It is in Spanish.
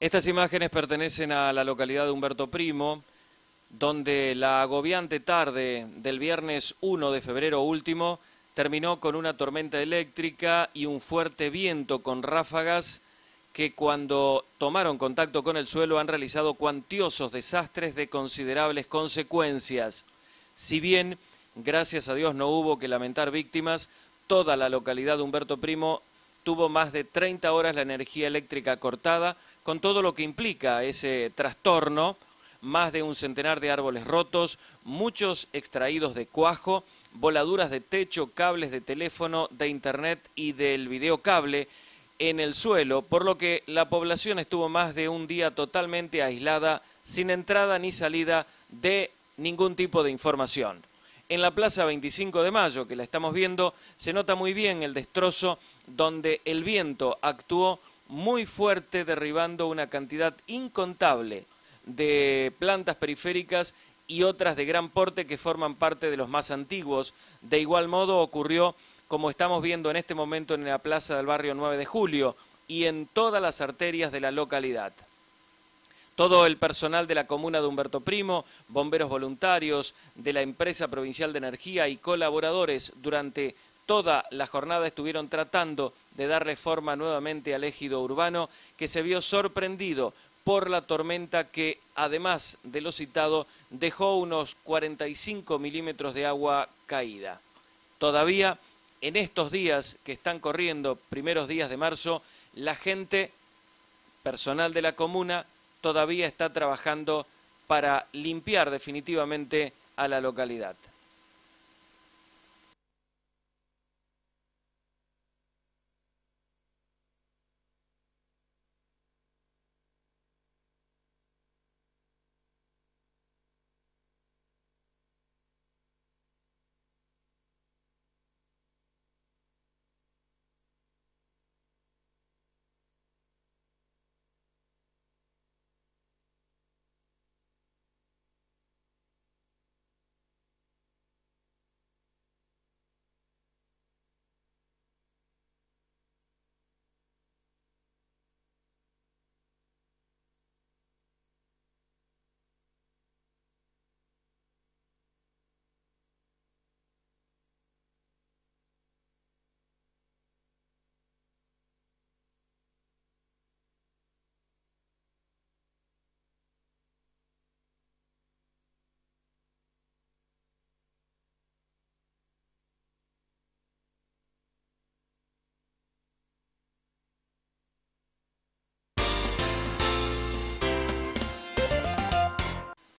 Estas imágenes pertenecen a la localidad de Humberto Primo, donde la agobiante tarde del viernes 1 de febrero último terminó con una tormenta eléctrica y un fuerte viento con ráfagas que cuando tomaron contacto con el suelo han realizado cuantiosos desastres de considerables consecuencias. Si bien, gracias a Dios, no hubo que lamentar víctimas, toda la localidad de Humberto Primo tuvo más de 30 horas la energía eléctrica cortada, con todo lo que implica ese trastorno, más de un centenar de árboles rotos, muchos extraídos de cuajo, voladuras de techo, cables de teléfono, de internet y del videocable en el suelo, por lo que la población estuvo más de un día totalmente aislada, sin entrada ni salida de ningún tipo de información en la Plaza 25 de Mayo, que la estamos viendo, se nota muy bien el destrozo donde el viento actuó muy fuerte derribando una cantidad incontable de plantas periféricas y otras de gran porte que forman parte de los más antiguos. De igual modo ocurrió, como estamos viendo en este momento en la plaza del barrio 9 de Julio y en todas las arterias de la localidad todo el personal de la comuna de Humberto Primo, bomberos voluntarios de la empresa provincial de energía y colaboradores durante toda la jornada estuvieron tratando de darle forma nuevamente al ejido urbano que se vio sorprendido por la tormenta que, además de lo citado, dejó unos 45 milímetros de agua caída. Todavía, en estos días que están corriendo, primeros días de marzo, la gente, personal de la comuna, todavía está trabajando para limpiar definitivamente a la localidad.